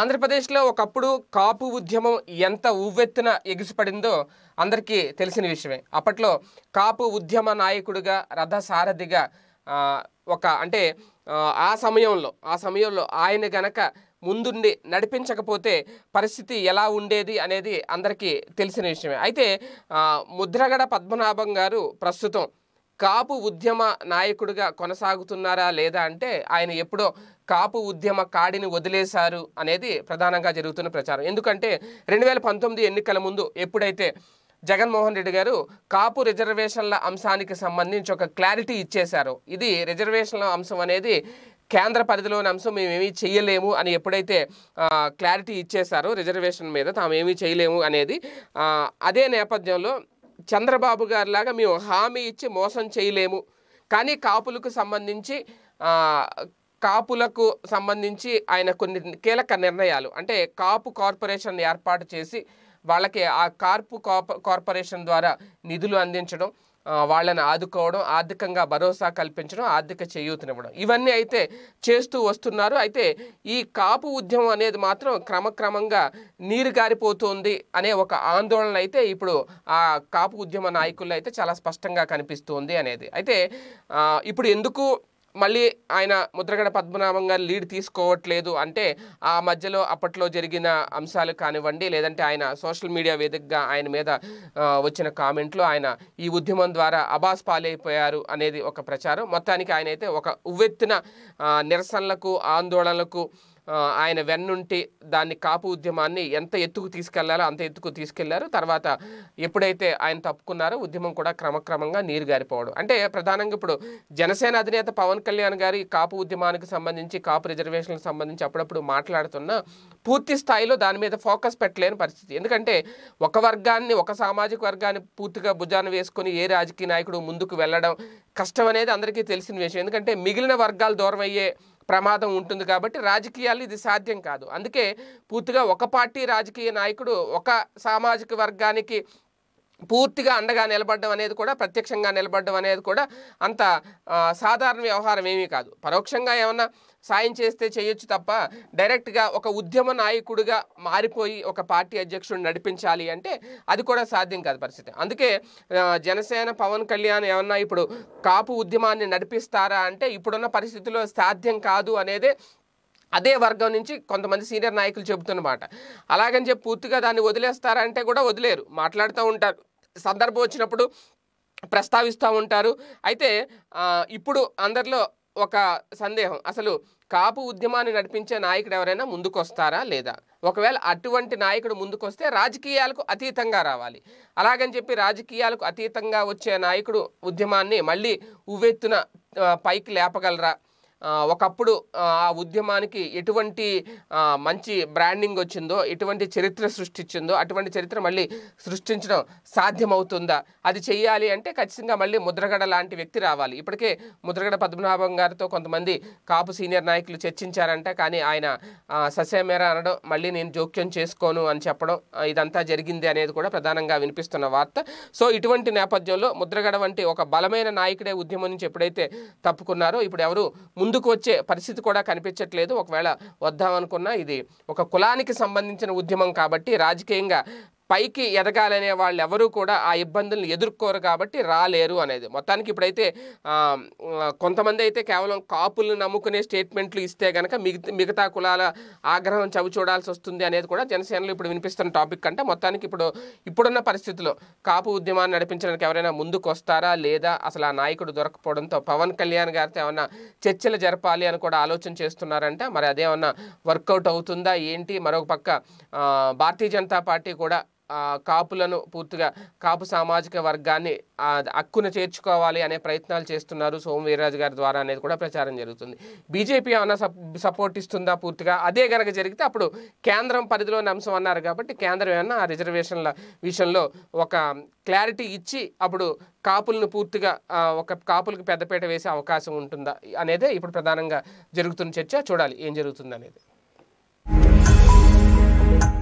ఆంధ్రప్రదేశ్లో ఒకప్పుడు కాపు ఉద్యమం ఎంత ఉవ్వెత్తున ఎగిసిపడిందో అందరికీ తెలిసిన విషయమే అప్పట్లో కాపు ఉద్యమ నాయకుడిగా రథసారథిగా ఒక అంటే ఆ సమయంలో ఆ సమయంలో ఆయన గనక ముందుండి నడిపించకపోతే పరిస్థితి ఎలా ఉండేది అనేది అందరికీ తెలిసిన విషయమే అయితే ముద్రగడ పద్మనాభం గారు ప్రస్తుతం కాపు ఉద్యమ నాయకుడిగా కొనసాగుతున్నారా లేదా అంటే ఆయన ఎప్పుడో కాపు ఉద్యమ కాడిని వదిలేశారు అనేది ప్రధానంగా జరుగుతున్న ప్రచారం ఎందుకంటే రెండు వేల పంతొమ్మిది ఎన్నికల ముందు ఎప్పుడైతే జగన్మోహన్ రెడ్డి గారు కాపు రిజర్వేషన్ల అంశానికి సంబంధించి ఒక క్లారిటీ ఇచ్చేశారు ఇది రిజర్వేషన్ల అంశం అనేది కేంద్ర పరిధిలోని అంశం మేమేమీ చేయలేము అని ఎప్పుడైతే క్లారిటీ ఇచ్చేశారో రిజర్వేషన్ మీద తాము ఏమీ చేయలేము అనేది అదే నేపథ్యంలో చంద్రబాబు గారిలాగా మేము హామీ ఇచ్చి మోసం చేయలేము కానీ కాపులకు సంబంధించి కాపులకు సంబంధించి ఆయన కొన్ని కీలక నిర్ణయాలు అంటే కాపు కార్పొరేషన్ ఏర్పాటు చేసి వాళ్ళకి ఆ కార్పు కార్పొరేషన్ ద్వారా నిధులు అందించడం వాళ్ళని ఆదుకోవడం ఆర్థికంగా భరోసా కల్పించడం ఆర్థిక చేయూతనివ్వడం ఇవన్నీ అయితే చేస్తూ వస్తున్నారు అయితే ఈ కాపు ఉద్యమం అనేది మాత్రం క్రమక్రమంగా నీరు గారిపోతుంది అనే ఒక ఆందోళన అయితే ఇప్పుడు ఆ కాపు ఉద్యమ నాయకుల్లో అయితే చాలా స్పష్టంగా కనిపిస్తుంది అనేది అయితే ఇప్పుడు ఎందుకు మళ్ళీ ఆయన ముద్రగడ పద్మనాభం గారు లీడ్ తీసుకోవట్లేదు అంటే ఆ మధ్యలో అప్పట్లో జరిగిన అంశాలు కానివ్వండి లేదంటే ఆయన సోషల్ మీడియా వేదికగా ఆయన మీద వచ్చిన కామెంట్లు ఆయన ఈ ఉద్యమం ద్వారా అబాస్ పాలైపోయారు అనేది ఒక ప్రచారం మొత్తానికి ఆయన అయితే ఒక ఉవ్వెత్తిన నిరసనలకు ఆందోళనలకు ఆయన వెన్నుంటే దాన్ని కాపు ఉద్యమాన్ని ఎంత ఎత్తుకు తీసుకెళ్లాలో అంత ఎత్తుకు తీసుకెళ్లారు తర్వాత ఎప్పుడైతే ఆయన తప్పుకున్నారో ఉద్యమం కూడా క్రమక్రమంగా నీరు గారిపోవడం అంటే ప్రధానంగా ఇప్పుడు జనసేన అధినేత పవన్ కళ్యాణ్ గారి కాపు ఉద్యమానికి సంబంధించి కాపు రిజర్వేషన్లకు సంబంధించి అప్పుడప్పుడు మాట్లాడుతున్న పూర్తి స్థాయిలో దాని మీద ఫోకస్ పెట్టలేని పరిస్థితి ఎందుకంటే ఒక వర్గాన్ని ఒక సామాజిక వర్గాన్ని పూర్తిగా భుజాన వేసుకొని ఏ రాజకీయ నాయకుడు ముందుకు వెళ్ళడం కష్టం అనేది అందరికీ తెలిసిన విషయం ఎందుకంటే మిగిలిన వర్గాలు దూరం అయ్యే ప్రమాదం ఉంటుంది కాబట్టి రాజకీయాలు ఇది సాధ్యం కాదు అందుకే పూర్తిగా ఒక పార్టీ రాజకీయ నాయకుడు ఒక సామాజిక వర్గానికి పూర్తిగా అండగా నిలబడడం అనేది కూడా ప్రత్యక్షంగా నిలబడడం అనేది కూడా అంత సాధారణ వ్యవహారం ఏమీ కాదు పరోక్షంగా ఏమన్నా సాయం చేస్తే చేయొచ్చు తప్ప డైరెక్ట్గా ఒక ఉద్యమ నాయకుడిగా మారిపోయి ఒక పార్టీ అధ్యక్షుడు నడిపించాలి అంటే అది కూడా సాధ్యం కాదు పరిస్థితి అందుకే జనసేన పవన్ కళ్యాణ్ ఏమన్నా ఇప్పుడు కాపు ఉద్యమాన్ని నడిపిస్తారా అంటే ఇప్పుడున్న పరిస్థితిలో సాధ్యం కాదు అనేదే అదే వర్గం నుంచి కొంతమంది సీనియర్ నాయకులు చెబుతున్నమాట అలాగని చెప్పి పూర్తిగా దాన్ని వదిలేస్తారంటే కూడా వదిలేరు మాట్లాడుతూ ఉంటారు సందర్భం వచ్చినప్పుడు ప్రస్తావిస్తూ ఉంటారు అయితే ఇప్పుడు అందరిలో ఒక సందేహం అసలు కాపు ఉద్యమాన్ని నడిపించే నాయకుడు ఎవరైనా ముందుకొస్తారా లేదా ఒకవేళ అటువంటి నాయకుడు ముందుకొస్తే రాజకీయాలకు అతీతంగా రావాలి అలాగని చెప్పి రాజకీయాలకు అతీతంగా వచ్చే నాయకుడు ఉద్యమాన్ని మళ్ళీ ఉవ్వెత్తున పైకి లేపగలరా ఒకప్పుడు ఆ ఉద్యమానికి ఎటువంటి మంచి బ్రాండింగ్ వచ్చిందో ఎటువంటి చరిత్ర సృష్టించిందో అటువంటి చరిత్ర మళ్ళీ సృష్టించడం సాధ్యమవుతుందా అది చేయాలి అంటే ఖచ్చితంగా మళ్ళీ ముద్రగడ లాంటి వ్యక్తి రావాలి ఇప్పటికే ముద్రగడ పద్మనాభం గారితో కొంతమంది కాపు సీనియర్ నాయకులు చర్చించారంట కానీ ఆయన ససేమేర అనడం మళ్ళీ నేను జోక్యం చేసుకోను అని చెప్పడం ఇదంతా జరిగింది అనేది కూడా ప్రధానంగా వినిపిస్తున్న వార్త సో ఇటువంటి నేపథ్యంలో ముద్రగడ వంటి ఒక బలమైన నాయకుడే ఉద్యమం నుంచి ఎప్పుడైతే తప్పుకున్నారో ఇప్పుడు ఎవరు ముందు ముందుకు వచ్చే పరిస్థితి కూడా కనిపించట్లేదు ఒకవేళ వద్దామనుకున్నా ఇది ఒక కులానికి సంబంధించిన ఉద్యమం కాబట్టి రాజకీయంగా పైకి ఎదగాలనే వాళ్ళు ఎవరూ కూడా ఆ ఇబ్బందులను ఎదుర్కోరు కాబట్టి రాలేరు అనేది మొత్తానికి ఇప్పుడైతే కొంతమంది అయితే కేవలం కాపులను నమ్ముకునే స్టేట్మెంట్లు ఇస్తే కనుక మిగతా కులాల ఆగ్రహం చవి చూడాల్సి వస్తుంది అనేది కూడా జనసేనలో ఇప్పుడు వినిపిస్తున్న టాపిక్ కంటే మొత్తానికి ఇప్పుడు ఇప్పుడున్న పరిస్థితిలో కాపు ఉద్యమాన్ని నడిపించడానికి ఎవరైనా ముందుకు వస్తారా లేదా అసలు ఆ నాయకుడు దొరకపోవడంతో పవన్ కళ్యాణ్ గారితో ఏమన్నా చర్చలు జరపాలి అని కూడా ఆలోచన చేస్తున్నారంటే మరి అదేమన్నా వర్కౌట్ అవుతుందా ఏంటి మరొక పక్క భారతీయ జనతా పార్టీ కూడా కాపులను పూర్తిగా కాపు సామాజిక వర్గాన్ని హక్కును చేర్చుకోవాలి అనే ప్రయత్నాలు చేస్తున్నారు సోమ వీరరాజు గారి ద్వారా అనేది కూడా ప్రచారం జరుగుతుంది బీజేపీ ఏమైనా సపోర్ట్ ఇస్తుందా పూర్తిగా అదే కనుక జరిగితే అప్పుడు కేంద్రం పరిధిలోని అంశం అన్నారు కాబట్టి కేంద్రం ఏమన్నా ఆ రిజర్వేషన్ల విషయంలో ఒక క్లారిటీ ఇచ్చి అప్పుడు కాపులను పూర్తిగా ఒక కాపులకు పెద్దపేట వేసే అవకాశం ఉంటుందా అనేదే ఇప్పుడు ప్రధానంగా జరుగుతున్న చర్చ చూడాలి ఏం జరుగుతుంది అనేది